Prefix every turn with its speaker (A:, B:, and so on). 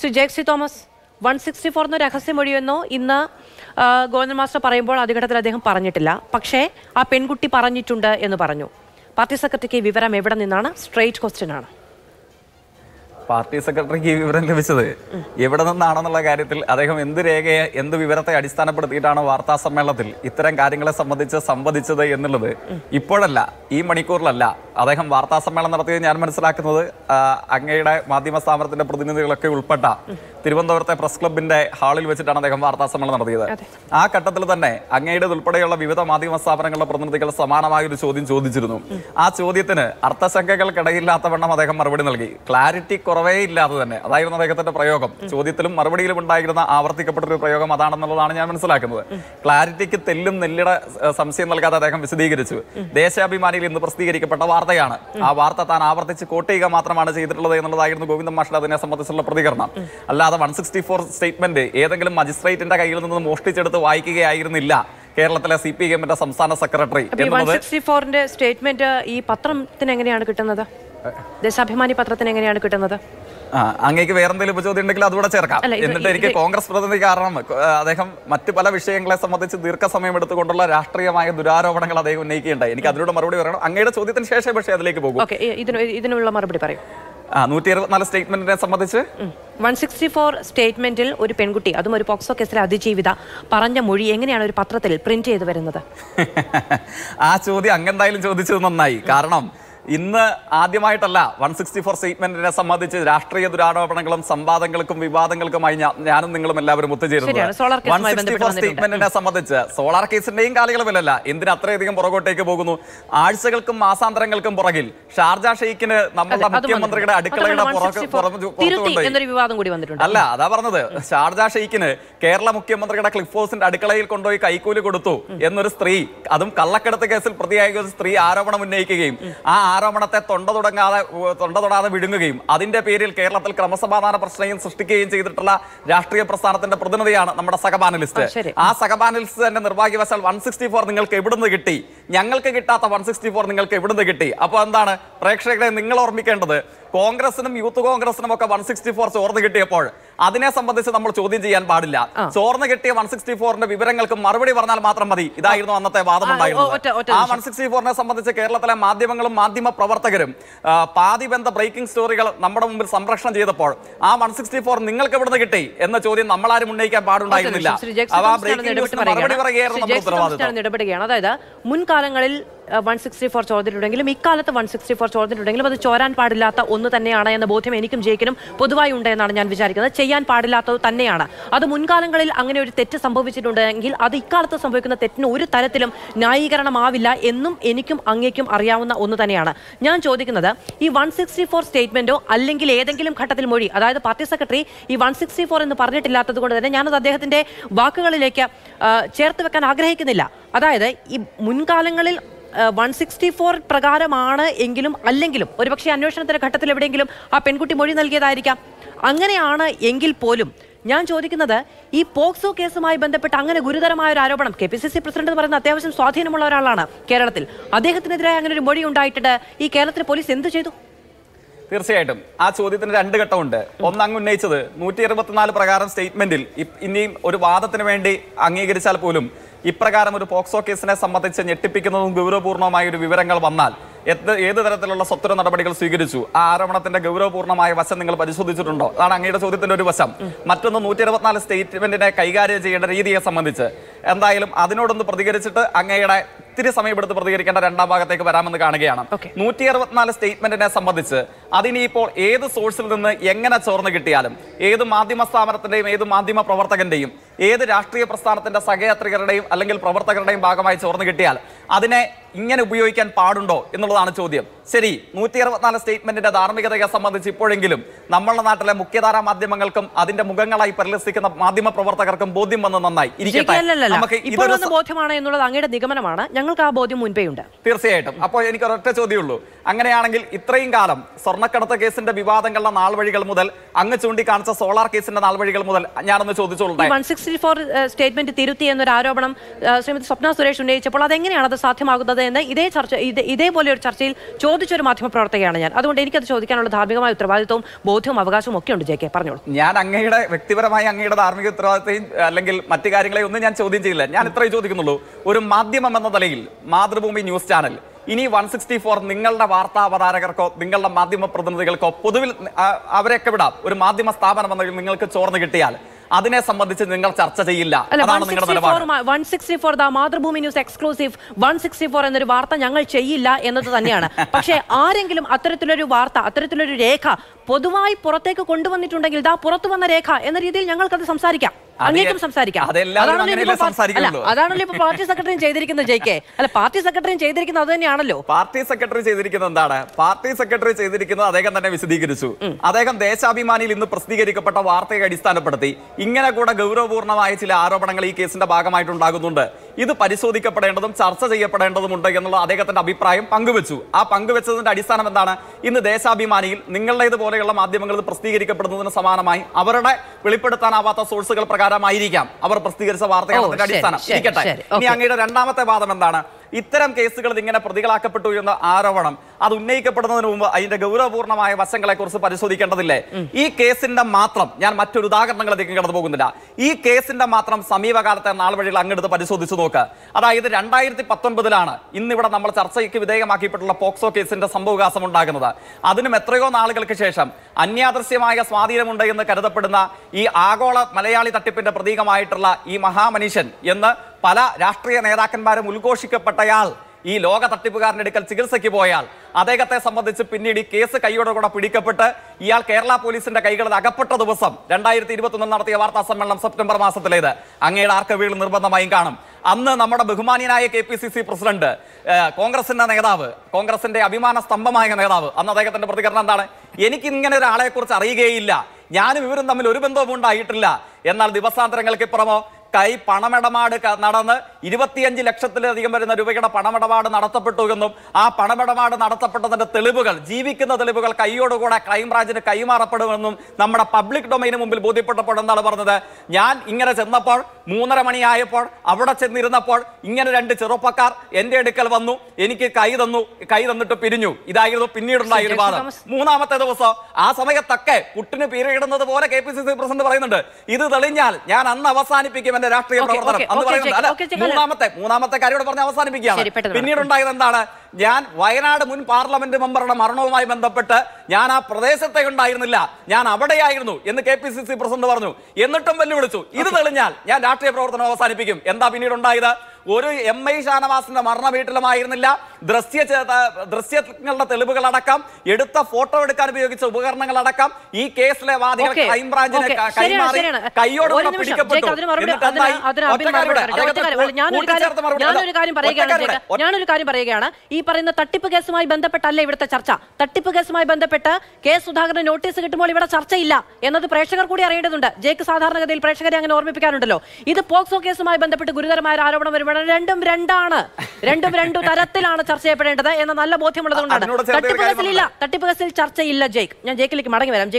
A: Shri Thomas one sixty four എന്ന രഹസ്യമൊഴിയെന്നോ ഇന്ന് ഗവർണർ മാസ്റ്റർ പറയുമ്പോൾ അധികട്ടത്തിൽ അദ്ദേഹം പറഞ്ഞിട്ടില്ല പക്ഷേ ആ പെൺകുട്ടി പറഞ്ഞിട്ടുണ്ട് എന്ന് പറഞ്ഞു പാർട്ടി സെക്രട്ടറിക്ക് വിവരം എവിടെ നിന്നാണ് സ്ട്രേറ്റ് ക്വസ്റ്റ്യൻ ആണ്
B: പാർട്ടി സെക്രട്ടറിക്ക് ഈ വിവരം ലഭിച്ചത് എവിടെ നിന്നാണെന്നുള്ള കാര്യത്തിൽ അദ്ദേഹം എന്ത് രേഖയെ എന്ത് വിവരത്തെ അടിസ്ഥാനപ്പെടുത്തിയിട്ടാണ് വാർത്താ സമ്മേളനത്തിൽ ഇത്തരം കാര്യങ്ങളെ സംബന്ധിച്ച് സംവദിച്ചത് എന്നുള്ളത് ഇപ്പോഴല്ല ഈ മണിക്കൂറിലല്ല അദ്ദേഹം വാർത്താ സമ്മേളനം നടത്തിയത് ഞാൻ മനസ്സിലാക്കുന്നത് അങ്ങയുടെ മാധ്യമ സ്ഥാപനത്തിന്റെ പ്രതിനിധികളൊക്കെ ഉൾപ്പെട്ട തിരുവനന്തപുരത്തെ പ്രസ് ക്ലബിന്റെ ഹാളിൽ വെച്ചിട്ടാണ് അദ്ദേഹം വാർത്താ സമ്മേളനം നടത്തിയത് ആ ഘട്ടത്തിൽ തന്നെ അങ്ങയുടെ ഉൾപ്പെടെയുള്ള വിവിധ മാധ്യമ സ്ഥാപനങ്ങളുടെ പ്രതിനിധികൾ സമാനമായ ഒരു ചോദ്യം ചോദിച്ചിരുന്നു ആ ചോദ്യത്തിന് വണ്ണം അദ്ദേഹം മറുപടി നൽകി ക്ലാരിറ്റി കുറവേ ഇല്ലാതെ തന്നെ അതായിരുന്നു അദ്ദേഹത്തിന്റെ പ്രയോഗം ചോദ്യത്തിലും മറുപടിയിലും ഉണ്ടായിരുന്ന ആവർത്തിക്കപ്പെട്ടൊരു പ്രയോഗം അതാണെന്നുള്ളതാണ് ഞാൻ മനസ്സിലാക്കുന്നത് ക്ലാരിറ്റിക്ക് തെല്ലും നെല്ലിട സംശയം നൽകാതെ അദ്ദേഹം വിശദീകരിച്ചു ദേശാഭിമാനിയിൽ ഇന്ന് പ്രസിദ്ധീകരിക്കപ്പെട്ട വാർത്തയാണ് ആ വാർത്ത താൻ ആവർത്തിച്ച് കോട്ട് ചെയ്യുക മാത്രമാണ് ചെയ്തിട്ടുള്ളത് എന്നുള്ളതായിരുന്നു ഗോവിന്ദൻ മാഷയുടെ അതിനെ സംബന്ധിച്ചുള്ള പ്രതികരണം അല്ലാതെ വൺ സിക്സ്റ്റി ഫോർ സ്റ്റേറ്റ്മെന്റ് ഏതെങ്കിലും മജിസ്ട്രേറ്റിന്റെ കയ്യിൽ നിന്ന് മോഷ്ടിച്ചെടുത്ത് വായിക്കുകയായിരുന്നില്ല കേരളത്തിലെ സി പി എമ്മിന്റെ സംസ്ഥാന സെക്രട്ടറി
A: സ്റ്റേറ്റ്മെന്റ് ഈ പത്രത്തിന് എങ്ങനെയാണ് കിട്ടുന്നത് ദേശാഭിമാനി പത്രത്തിന് എങ്ങനെയാണ് കിട്ടുന്നത്
B: അങ്ങേക്ക് വേറെന്തെങ്കിലും ഉപചോദ്യം ഉണ്ടെങ്കിൽ അതുകൂടെ ചേർക്കാം എന്നിട്ട് എനിക്ക് കോൺഗ്രസ് പ്രതിനിധി കാരണം അദ്ദേഹം മറ്റു പല വിഷയങ്ങളെ സംബന്ധിച്ച് ദീർഘസമയം എടുത്തുകൊണ്ടുള്ള രാഷ്ട്രീയമായ ദുരാരോപണങ്ങൾ അദ്ദേഹം ഉന്നയിക്കുകയുണ്ടായി എനിക്ക് അതിനോട് മറുപടി പറയണം അങ്ങയുടെ ചോദ്യത്തിന് ശേഷം പക്ഷേ അതിലേക്ക് പോകും ഇതിനുള്ള മറുപടി പറയും ആ നൂറ്റി അറുപത്തിനാല് സ്റ്റേറ്റ്മെന്റിനെ സംബന്ധിച്ച് വൺ
A: സിക്സ്റ്റി ഫോർ സ്റ്റേറ്റ്മെന്റിൽ ഒരു പെൺകുട്ടി അതും ഒരു പോക്സോ കേസിലെ അതിജീവിത പറഞ്ഞ മൊഴി എങ്ങനെയാണ് ഒരു പത്രത്തിൽ പ്രിന്റ് ചെയ്തു വരുന്നത്
B: ആ ചോദ്യം അങ്ങെന്തായാലും ചോദിച്ചത് നന്നായി കാരണം ഇന്ന് ആദ്യമായിട്ടല്ല വൺ സിക്സ്റ്റി ഫോർ സ്റ്റേറ്റ്മെന്റിനെ സംബന്ധിച്ച് രാഷ്ട്രീയ ദുരാരോപണങ്ങളും സംവാദങ്ങൾക്കും വിവാദങ്ങൾക്കുമായി ഞാനും നിങ്ങളും എല്ലാവരും ഒത്തുചേരുന്നത് വൺ സിക്സ്റ്റി ഫോർ സ്റ്റേറ്റ്മെന്റിനെ സംബന്ധിച്ച് സോളാർ കേസിന്റെയും കാലികളുമല്ല എന്തിന് അത്രയധികം പുറകോട്ടേക്ക് പോകുന്നു ആഴ്ചകൾക്കും മാസാന്തരങ്ങൾക്കും പുറകിൽ ഷാർജ ഷെയ്ഖിന് നമ്മുടെ മുഖ്യമന്ത്രിയുടെ അടുക്കളയുടെ അല്ല അതാ പറഞ്ഞത് ഷാർജ ഷെയ്ഖിന് കേരള മുഖ്യമന്ത്രിയുടെ ക്ലിഫ് ഹൗസിന്റെ അടുക്കളയിൽ കൊണ്ടുപോയി കൈക്കൂലി കൊടുത്തു എന്നൊരു സ്ത്രീ അതും കള്ളക്കടത്ത് കേസിൽ പ്രതിയായ സ്ത്രീ ആരോപണം ഉന്നയിക്കുകയും ആ ആരോപണത്തെ തൊണ്ട തുടങ്ങാതെ തൊണ്ട തൊടാതെ വിഴുങ്ങുകയും അതിന്റെ പേരിൽ കേരളത്തിൽ ക്രമസമാധാന പ്രശ്നങ്ങൾ സൃഷ്ടിക്കുകയും ചെയ്തിട്ടുള്ള രാഷ്ട്രീയ പ്രസ്ഥാനത്തിന്റെ പ്രതിനിധിയാണ് നമ്മുടെ സഹപാനലിസ്റ്റ് ആ സഹപാനലിസ്റ്റ് തന്നെ നിർഭാഗ്യവശാൽ വൺ സിക്സ്റ്റി ഫോർ നിങ്ങൾക്ക് എവിടുന്ന് കിട്ടി ഞങ്ങൾക്ക് കിട്ടാത്ത വൺ സിക്സ്റ്റി ഫോർ നിങ്ങൾക്ക് എവിടുന്ന് കിട്ടി അപ്പോൾ എന്താണ് പ്രേക്ഷകരെ നിങ്ങൾ ഓർമ്മിക്കേണ്ടത് കോൺഗ്രസിനും യൂത്ത് കോൺഗ്രസിനും ഒക്കെ വൺ സിക്സ്റ്റി ഫോർ ചോർന്ന് കിട്ടിയപ്പോൾ അതിനെ സംബന്ധിച്ച് നമ്മൾ ചോദ്യം ചെയ്യാൻ പാടില്ല ചോർന്ന് കിട്ടിയ വൺ സിക്സ്റ്റി ഫോറിന്റെ വിവരങ്ങൾക്ക് മറുപടി പറഞ്ഞാൽ മാത്രം മതി ഇതായിരുന്നു അന്നത്തെ ഉണ്ടായിരുന്നത് ആ വൺ സിക്സ്റ്റി ഫോറിനെ സംബന്ധിച്ച് കേരളത്തിലെ മാധ്യമങ്ങളും മാധ്യമ പ്രവർത്തകരും പാതിബന്ധ ബ്രേക്കിംഗ് സ്റ്റോറികൾ നമ്മുടെ മുമ്പിൽ സംരക്ഷണം ചെയ്തപ്പോൾ ആ വൺ സിക്സ്റ്റി ഫോർ നിങ്ങൾക്ക് എവിടുന്ന് കിട്ടി എന്ന ചോദ്യം നമ്മളാരും ഉന്നയിക്കാൻ പാടുണ്ടായിരുന്നില്ല
A: ഇടപെടുകയാണ് അതായത് മുൻകാലങ്ങളിൽ വൺ സിക്സ്റ്റി ഫോർ ചോർന്നിട്ടുണ്ടെങ്കിലും ഇക്കാലത്ത് വൺ സിക്സ്റ്റി ഫോർ ചോർന്നിട്ടുണ്ടെങ്കിലും അത് ചോരാൻ പാടില്ലാത്ത ഒന്ന് തന്നെയാണ് എന്ന ബോധ്യം എനിക്കും ജയിക്കനും പൊതുവായി ഉണ്ട് എന്നാണ് ഞാൻ വിചാരിക്കുന്നത് ചെയ്യാൻ പാടില്ലാത്തത് തന്നെയാണ് അത് മുൻകാലങ്ങളിൽ അങ്ങനെ ഒരു തെറ്റ് സംഭവിച്ചിട്ടുണ്ടെങ്കിൽ അത് ഇക്കാലത്ത് സംഭവിക്കുന്ന തെറ്റിന് ഒരു തരത്തിലും ന്യായീകരണമാവില്ല എന്നും എനിക്കും അങ്ങേക്കും അറിയാവുന്ന ഒന്ന് തന്നെയാണ് ഞാൻ ചോദിക്കുന്നത് ഈ വൺ സിക്സ്റ്റി ഫോർ സ്റ്റേറ്റ്മെൻറ്റോ അല്ലെങ്കിൽ ഏതെങ്കിലും ഘട്ടത്തിൽ മൊഴി അതായത് പാർട്ടി സെക്രട്ടറി ഈ വൺ സിക്സ്റ്റി ഫോർ എന്ന് പറഞ്ഞിട്ടില്ലാത്തത് കൊണ്ട് തന്നെ ഞാനത് അദ്ദേഹത്തിൻ്റെ വാക്കുകളിലേക്ക് ചേർത്ത് വെക്കാൻ ആഗ്രഹിക്കുന്നില്ല അതായത് ഈ മുൻകാലങ്ങളിൽ വൺ സിക്സ്റ്റി ഫോർ പ്രകാരമാണ് എങ്കിലും അല്ലെങ്കിലും ഒരുപക്ഷെ അന്വേഷണത്തിന്റെ ഘട്ടത്തിൽ എവിടെയെങ്കിലും ആ പെൺകുട്ടി മൊഴി നൽകിയതായിരിക്കാം അങ്ങനെയാണ് എങ്കിൽ പോലും ഞാൻ ചോദിക്കുന്നത് ഈ പോക്സോ കേസുമായി ബന്ധപ്പെട്ട് അങ്ങനെ ഗുരുതരമായ ഒരു ആരോപണം K P C C president എന്ന് പറയുന്ന അത്യാവശ്യം സ്വാധീനമുള്ള ഒരാളാണ് കേരളത്തിൽ അദ്ദേഹത്തിനെതിരെ അങ്ങനെ ഒരു മൊഴി ഉണ്ടായിട്ടുണ്ട് ഈ കേരളത്തിലെ പോലീസ് എന്ത് ചെയ്തു
B: തീർച്ചയായിട്ടും ആ ചോദ്യത്തിന് രണ്ട് ഘട്ടമുണ്ട് ഒന്ന് അങ്ങ് ഉന്നയിച്ചത് നൂറ്റി പ്രകാരം സ്റ്റേറ്റ്മെന്റിൽ ഇനിയും ഒരു വാദത്തിന് വേണ്ടി അംഗീകരിച്ചാൽ പോലും ഇപ്രകാരം ഒരു പോക്സോ കേസിനെ സംബന്ധിച്ച് ഞെട്ടിപ്പിക്കുന്നതും ഗൗരവപൂർണ്ണമായ ഒരു വിവരങ്ങൾ വന്നാൽ എത് ഏത് തരത്തിലുള്ള സ്വത്വ നടപടികൾ സ്വീകരിച്ചു ആ ആരോപണത്തിന്റെ ഗൗരവപൂർണ്ണമായ വശം നിങ്ങൾ പരിശോധിച്ചിട്ടുണ്ടോ അതാണ് അങ്ങയുടെ ചോദ്യത്തിന്റെ ഒരു വശം മറ്റൊന്ന് നൂറ്റി ഇരുപത്തിനാല് സ്റ്റേറ്റ്മെന്റിനെ കൈകാര്യം ചെയ്യേണ്ട രീതിയെ സംബന്ധിച്ച് എന്തായാലും അതിനോടൊന്ന് പ്രതികരിച്ചിട്ട് അങ്ങയുടെ ഇത്തിരി സമയമെടുത്ത് പ്രതികരിക്കേണ്ട രണ്ടാം ഭാഗത്തേക്ക് വരാമെന്ന് കാണുകയാണ് നൂറ്റി അറുപത്തിനാല് സ്റ്റേറ്റ്മെന്റിനെ സംബന്ധിച്ച് അതിനിപ്പോൾ ഏത് സോഴ്സിൽ നിന്ന് എങ്ങനെ ചോർന്ന് കിട്ടിയാലും ഏത് മാധ്യമ സ്ഥാപനത്തിന്റെയും ഏത് മാധ്യമ പ്രവർത്തകന്റെയും ഏത് രാഷ്ട്രീയ പ്രസ്ഥാനത്തിന്റെ സഹയാത്രികരുടെയും അല്ലെങ്കിൽ പ്രവർത്തകരുടെയും ഭാഗമായി ചോർന്ന് കിട്ടിയാൽ അതിനെ ഇങ്ങനെ ഉപയോഗിക്കാൻ പാടുണ്ടോ എന്നുള്ളതാണ് ചോദ്യം ശരി നൂറ്റി അറുപത്തിനാല് സ്റ്റേറ്റ്മെന്റിന്റെ ധാർമ്മികതയെ സംബന്ധിച്ച് ഇപ്പോഴെങ്കിലും നമ്മുടെ നാട്ടിലെ മുഖ്യധാരാ മാധ്യമങ്ങൾക്കും അതിന്റെ മുഖങ്ങളായി പരിലസിക്കുന്ന മാധ്യമ പ്രവർത്തകർക്കും ബോധ്യം വന്ന് നന്നായി നമുക്ക്
A: എന്നുള്ളത് നിഗമനമാണ് ഞങ്ങൾക്ക് ആ ബോധ്യം മുൻപേ ഉണ്ട്
B: തീർച്ചയായിട്ടും അപ്പോൾ എനിക്ക് ഒരൊറ്റ ചോദ്യമുള്ളൂ അങ്ങനെയാണെങ്കിൽ ഇത്രയും കാലം സ്വർണ്ണക്കടത്ത് കേസിന്റെ വിവാദങ്ങളുടെ നാൾവഴികൾ മുതൽ അങ്ങ് ചൂണ്ടിക്കാണിച്ച സോളാർ കേസിന്റെ നാൾവഴികൾ മുതൽ ഞാനൊന്ന് ചോദിച്ചോളൂ
A: സ്റ്റേറ്റ്മെന്റ് തിരുത്തി എന്നൊരു ആരോപണം ശ്രീമതി സ്വപ്ന സുരേഷ് ഉന്നയിച്ചപ്പോൾ അതെങ്ങനെയാണ് അത് സാധ്യമാകുന്നത് എന്ന് ഇതേ ചർച്ച ഇതേപോലെ ഒരു ചർച്ചയിൽ ചോദിച്ചൊരു മാധ്യമപ്രവർത്തകയാണ് ഞാൻ അതുകൊണ്ട് എനിക്കത് ചോദിക്കാനുള്ള ധാർമ്മികമായ ഉത്തരവാദിത്വവും ബോധ്യവും അവകാശവും ഒക്കെ ഉണ്ട് ജെ കെ പറഞ്ഞോളൂ ഞാൻ
B: അങ്ങയുടെ വ്യക്തിപരമായി അങ്ങയുടെ ധാർമ്മിക ഉത്തരവാദിത്തം അല്ലെങ്കിൽ മറ്റു കാര്യങ്ങളെ ഒന്നും ഞാൻ ചോദ്യം ചെയ്യില്ല ഞാൻ ഇത്രയും ചോദിക്കുന്നുള്ളൂ ഒരു മാധ്യമം എന്ന നിലയിൽ മാതൃഭൂമി ന്യൂസ് ചാനൽ ഇനി വൺ സിക്സ്റ്റി ഫോർ നിങ്ങളുടെ വാർത്താ അവതാരകർക്കോ നിങ്ങളുടെ മാധ്യമ പ്രതിനിധികൾക്കോ പൊതുവിൽ അവരെയൊക്കെ വിടാം ഒരു മാധ്യമ സ്ഥാപനം എന്ന നിങ്ങൾക്ക് ചോർന്ന് കിട്ടിയാൽ അതിനെ സംബന്ധിച്ച് നിങ്ങൾ ചർച്ച ചെയ്യില്ല അതാണ്
A: നിങ്ങളുടെ Mathrubhumi news exclusive one sixty four എന്നൊരു വാർത്ത ഞങ്ങൾ ചെയ്യില്ല എന്നത് തന്നെയാണ് പക്ഷേ ആരെങ്കിലും അത്തരത്തിലൊരു വാർത്ത അത്തരത്തിലൊരു രേഖ പൊതുവായി പുറത്തേക്ക് കൊണ്ടുവന്നിട്ടുണ്ടെങ്കിൽ ഇതാ പുറത്തു വന്ന രേഖ എന്ന രീതിയിൽ ഞങ്ങൾക്കത് സംസാരിക്കാം അങ്ങേക്കും സംസാരിക്കാം അതാണല്ലോ ഇപ്പൊ പാർട്ടി സെക്രട്ടറിയും ചെയ്തിരിക്കുന്നത് ജെ കെ
B: അല്ല പാർട്ടി സെക്രട്ടറിയും ചെയ്തിരിക്കുന്നത് അത് തന്നെയാണല്ലോ പാർട്ടി സെക്രട്ടറി ചെയ്തിരിക്കുന്നത് എന്താണ് പാർട്ടി സെക്രട്ടറി ചെയ്തിരിക്കുന്നത് അദ്ദേഹം തന്നെ വിശദീകരിച്ചു അദ്ദേഹം ദേശാഭിമാനിയിൽ ഇന്ന് പ്രസിദ്ധീകരിക്കപ്പെട്ട വാർത്തയെ അടിസ്ഥാനപ്പെടുത്തി ഇങ്ങനെ കൂടെ ഗൗരവപൂർണമായ ചില ആരോപണങ്ങൾ ഈ കേസിന്റെ ഭാഗമായിട്ടുണ്ടാകുന്നുണ്ട് ഇത് പരിശോധിക്കപ്പെടേണ്ടതും ചർച്ച ചെയ്യപ്പെടേണ്ടതുമുണ്ട് എന്നുള്ള അദ്ദേഹത്തിന്റെ അഭിപ്രായം പങ്കുവച്ചു ആ പങ്കുവച്ചതിന്റെ അടിസ്ഥാനം എന്താണ് ഇന്ന് ദേശാഭിമാനിയിൽ നിങ്ങളുടേതുപോലെയുള്ള മാധ്യമങ്ങൾ പ്രസിദ്ധീകരിക്കപ്പെടുന്നതിന് സമാനമായി അവരുടെ വെളിപ്പെടുത്താനാവാത്ത സോഴ്സുകൾ പ്രകാരമായിരിക്കാം അവർ പ്രസിദ്ധീകരിച്ച വാർത്തകൾ അടിസ്ഥാനം ഇനി അങ്ങയുടെ രണ്ടാമത്തെ വാദം എന്താണ് ഇത്തരം കേസുകൾ ഇങ്ങനെ പ്രതികളാക്കപ്പെട്ടു എന്ന ആരോപണം അത് ഉന്നയിക്കപ്പെടുന്നതിന് മുമ്പ് അതിന്റെ ഗൗരവപൂർണമായ വശങ്ങളെ കുറിച്ച് പരിശോധിക്കേണ്ടതില്ലേ ഈ കേസിന്റെ മാത്രം ഞാൻ മറ്റൊരു ഉദാഹരണങ്ങൾ കടന്നു പോകുന്നില്ല ഈ കേസിന്റെ മാത്രം സമീപകാലത്തെ നാൾ വഴികൾ അങ്ങെടുത്ത് പരിശോധിച്ചു നോക്ക് അതായത് രണ്ടായിരത്തി പത്തൊൻപതിലാണ് ഇന്നിവിടെ നമ്മൾ ചർച്ചയ്ക്ക് വിധേയമാക്കിയിട്ടുള്ള പോക്സോ കേസിന്റെ സംഭവകാശം ഉണ്ടാകുന്നത് അതിനും എത്രയോ നാളുകൾക്ക് ശേഷം അന്യാദൃശ്യമായ സ്വാധീനമുണ്ട് എന്ന് കരുതപ്പെടുന്ന ഈ ആഗോള മലയാളി തട്ടിപ്പിന്റെ പ്രതീകമായിട്ടുള്ള ഈ മഹാമനുഷ്യൻ എന്ന് പല രാഷ്ട്രീയ നേതാക്കന്മാരും ഉദ്ഘോഷിക്കപ്പെട്ടയാൾ ഈ ലോക തട്ടിപ്പുകാരൻ്റെ അടുക്കൽ ചികിത്സയ്ക്ക് പോയാൽ അദ്ദേഹത്തെ സംബന്ധിച്ച് പിന്നീട് ഈ കേസ് കൈയോടെ കൂടെ പിടിക്കപ്പെട്ട് ഇയാൾ കേരള പോലീസിന്റെ കൈകളിൽ അകപ്പെട്ട ദിവസം രണ്ടായിരത്തി ഇരുപത്തൊന്നിൽ നടത്തിയ വാർത്താ സമ്മേളനം സെപ്റ്റംബർ മാസത്തിലേത് അങ്ങയുടെ വീട് നിർബന്ധമായും കാണും അന്ന് നമ്മുടെ ബഹുമാനിയനായ K P C C president കോൺഗ്രസിന്റെ നേതാവ് കോൺഗ്രസിന്റെ അഭിമാന സ്തംഭമായ നേതാവ് അന്ന് അദ്ദേഹത്തിന്റെ പ്രതികരണം എന്താണ് എനിക്ക് ഇങ്ങനെ ഒരാളെ കുറിച്ച് അറിയുകയില്ല ഞാനും ഇവരും തമ്മിൽ ഒരു ബന്ധവും ഉണ്ടായിട്ടില്ല എന്നാൽ ദിവസാന്തരങ്ങൾക്ക് ഇപ്പുറമോ കൈ പണമിടപാട് നടന്ന് ഇരുപത്തിയഞ്ച് ലക്ഷത്തിലധികം വരുന്ന രൂപയുടെ പണമിടപാട് നടത്തപ്പെട്ടു എന്നും ആ പണമിടപാട് നടത്തപ്പെട്ടതിന്റെ തെളിവുകൾ ജീവിക്കുന്ന തെളിവുകൾ കൈയോടുകൂടെ ക്രൈംബ്രാഞ്ചിന് കൈമാറപ്പെടുമെന്നും നമ്മുടെ പബ്ലിക് ഡൊമൈന് മുമ്പിൽ ബോധ്യപ്പെട്ടപ്പോഴെന്നാണ് പറഞ്ഞത് ഞാൻ ഇങ്ങനെ ചെന്നപ്പോൾ മൂന്നര മണിയായപ്പോൾ അവിടെ ചെന്നിരുന്നപ്പോൾ ഇങ്ങനെ രണ്ട് ചെറുപ്പക്കാർ എൻ്റെ അടുക്കൽ വന്നു എനിക്ക് കൈ തന്നു കൈ തന്നിട്ട് പിരിഞ്ഞു ഇതായിരുന്നു പിന്നീടുണ്ടായ ഒരു വാദം മൂന്നാമത്തെ ദിവസം ആ സമയത്തൊക്കെ പുട്ടിന് പീരയിടുന്നത് പോലെ K P C C president പറയുന്നുണ്ട് ഇത് തെളിഞ്ഞാൽ ഞാൻ അന്ന് അവസാനിപ്പിക്കും അദ്ദേഹത്തിന്റെ രാഷ്ട്രീയ പ്രവർത്തനം എന്ന് പറയുന്നത് അല്ല മൂന്നാമത്തെ മൂന്നാമത്തെ കാര്യം പറഞ്ഞ് അവസാനിപ്പിക്കുകയാണ് പിന്നീട് ഉണ്ടായത് എന്താണ് ഞാൻ വയനാട് മുൻ പാർലമെന്റ് മെമ്പറുടെ മരണവുമായി ബന്ധപ്പെട്ട് ഞാൻ ആ പ്രദേശത്തെ ഉണ്ടായിരുന്നില്ല ഞാൻ അവിടെയായിരുന്നു എന്ന് K P C C president പറഞ്ഞു എന്നിട്ടും വെല്ലുവിളിച്ചു ഇത് തെളിഞ്ഞാൽ ഞാൻ രാഷ്ട്രീയ പ്രവർത്തനം അവസാനിപ്പിക്കും എന്താ പിന്നീട് ഉണ്ടായത് ഒരു എം ഐ ഷാനവാസിന്റെ മരണ വീട്ടിലുമായിരുന്നില്ല ദൃശ്യ ദൃശ്യങ്ങളുടെ തെളിവുകൾ അടക്കം എടുത്ത ഫോട്ടോ എടുക്കാൻ ഉപയോഗിച്ച ഉപകരണങ്ങൾ അടക്കം ഈ കേസിലെ വാദികൾ ക്രൈംബ്രാഞ്ചിനെ കൈമാറി കൈയോട്
A: ഞാനൊരു കാര്യം പറയുകയാണ് ഈ പറയുന്ന തട്ടിപ്പ് കേസുമായി ബന്ധപ്പെട്ടല്ല ഇവിടുത്തെ ചർച്ച തട്ടിപ്പ് കേസുമായി ബന്ധപ്പെട്ട് കെ സുധാകരൻ നോട്ടീസ് കിട്ടുമ്പോൾ ഇവിടെ ചർച്ചയില്ല എന്നത് പ്രേക്ഷകർ കൂടി അറിയേണ്ടതുണ്ട് ജേക്ക് സാധാരണഗതിയിൽ പ്രേക്ഷകരെ അങ്ങനെ ഓർമ്മിപ്പിക്കാറുണ്ടല്ലോ ഇത് പോക്സോ കേസുമായി ബന്ധപ്പെട്ട് ഗുരുതരമായ ആരോപണം വരുമ്പോൾ രണ്ടും രണ്ടാണ് രണ്ടും രണ്ടു തരത്തിലാണ് ചർച്ച ചെയ്യപ്പെടേണ്ടത് എന്ന നല്ല ബോധ്യമുള്ളതുകൊണ്ടാണ് തട്ടിപ്പ് കേസിലില്ല തട്ടിപ്പ് കേസിൽ ചർച്ചയില്ല ജയ്ക്ക് ഞാൻ ജയ്ക്കിലേക്ക് മടങ്ങി വരാം